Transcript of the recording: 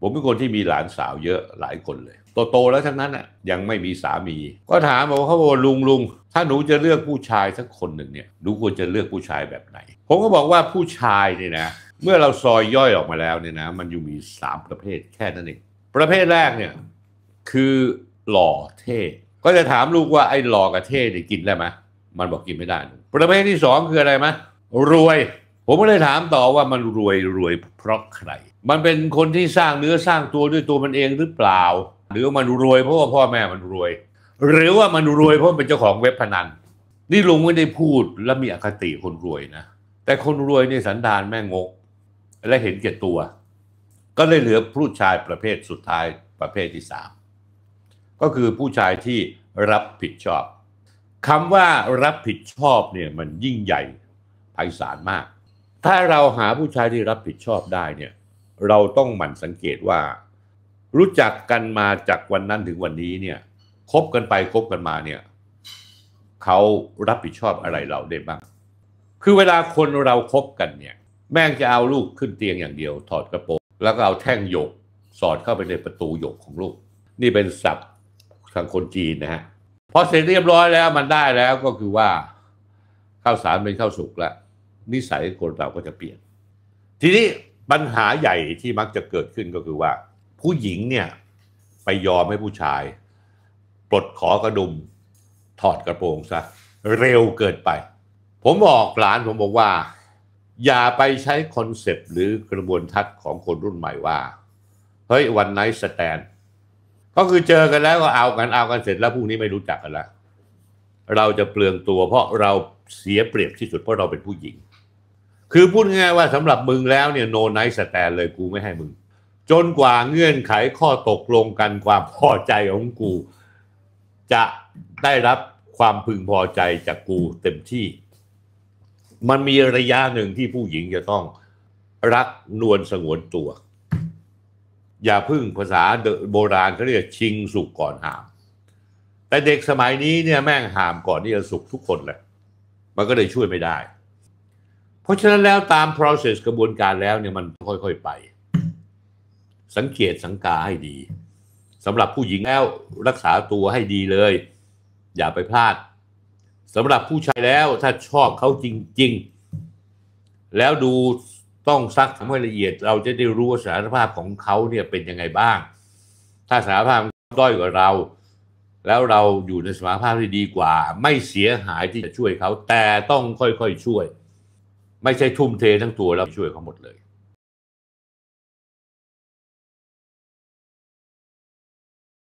ผมเป็นคนที่มีหลานสาวเยอะหลายคนเลย โตๆแล้วทั้งนั้นอ่ะยังไม่มีสามี ก็ถามบอกเขาบอกลุงลุงถ้าหนูจะเลือกผู้ชายสักคนหนึ่งเนี่ยหนูควรจะเลือกผู้ชายแบบไหน ผมก็บอกว่าผู้ชายเนี่ยนะ เมื่อเราซอยย่อยออกมาแล้วเนี่ยนะ มันอยู่มีสามประเภทแค่นั้นเองประเภทแรกเนี่ยคือหล่อเท่ก็จะถามลูกว่าไอ้หล่อกับเท่เนี่ยกินได้ไหมมันบอกกินไม่ได้ ประเภทที่สองคืออะไรไหมรวย ผมก็เลยถามต่อว่ามันรวยรวยเพราะใครมันเป็นคนที่สร้างเนื้อสร้างตัวด้วยตัวมันเองหรือเปล่า หรือมันรวยเพราะว่าพ่อแม่มันรวย หรือว่ามันรวยเพราะเป็นเจ้าของเว็บพนันนี่ลุงไม่ได้พูดและมีอคติคนรวยนะ แต่คนรวยในสันดานแม่งก และเห็นแก่ตัว ก็เลยเหลือผู้ชายประเภทสุดท้ายประเภทที่สามก็คือผู้ชายที่รับผิดชอบคำว่ารับผิดชอบเนี่ยมันยิ่งใหญ่ไพศาลมาก ถ้าเราหาผู้ชายที่รับผิดชอบได้เนี่ยเราต้องหมั่นสังเกตว่า รู้จักกันมาจากวันนั้นถึงวันนี้เนี่ย คบกันไปคบกันมาเนี่ยเขารับผิดชอบอะไรเราได้บ้างคือเวลาคนเราครบกันเนี่ย แม่งจะเอาลูกขึ้นเตียงอย่างเดียว ถอดกระโปรงแล้วก็เอาแท่งหยก สอดเข้าไปในประตูหยกของลูก นี่เป็นศัพท์ทางคนจีนนะฮะพอเสร็จเรียบร้อยแล้ว มันได้แล้วก็คือว่าข้าวสารเป็นข้าวสุกแล้วนิสัยคนเราก็จะเปลี่ยน ทีนี้ปัญหาใหญ่ที่มักจะเกิดขึ้นก็คือว่า ผู้หญิงเนี่ย ไปยอมให้ผู้ชาย ปลดขอกระดุม ถอดกระโปรงซะเร็วเกินไป ผมบอกหลานผมบอกว่า อย่าไปใช้คอนเซปต์หรือกระบวนทัศน์ของคนรุ่นใหม่ว่า เฮ้ยวันไนสแตนก็คือเจอกันแล้วก็เอากันเอากันเสร็จแล้วพรุ่งนี้ไม่รู้จักกันแล้ว เราจะเปลืองตัวเพราะเราเสียเปรียบที่สุดเพราะเราเป็นผู้หญิงคือพูดง่ายว่าสำหรับมึงแล้วเนี่ยโนไนสแตนเลยกูไม่ให้มึง จนกว่าเงื่อนไขข้อตกลงกันความพอใจของกู จะได้รับความพึงพอใจจากกูเต็มที่ มันมีระยะหนึ่งที่ผู้หญิงจะต้องรักนวลสงวนตัว อย่าพึ่งภาษาโบราณเขาเรียกชิงสุกก่อนหาม แต่เด็กสมัยนี้เนี่ยแม่งหามก่อนที่จะสุกทุกคนแหละ มันก็เลยช่วยไม่ได้ราะฉะนั้นแล้วตาม process กระบวนการแล้วเนี่ยมันค่อยๆไป สังเกตสังกาให้ดีสำหรับผู้หญิงแล้วรักษาตัวให้ดีเลย อย่าไปพลาดสำหรับผู้ชายแล้วถ้าชอบเขาจริงๆ แล้วดูต้องซักทำให้ละเอียด เราจะได้รู้ว่าสารภาพของเขาเนี่ยเป็นยังไงบ้าง ถ้าสารภาพด้อยกว่าเรา แล้วเราอยู่ในสรภาพที่ดีกว่า ไม่เสียหายที่จะช่วยเขาแต่ต้องค่อยๆช่วยไม่ใช่ทุ่มเททั้งตัวแล้วช่วยเขาหมดเลย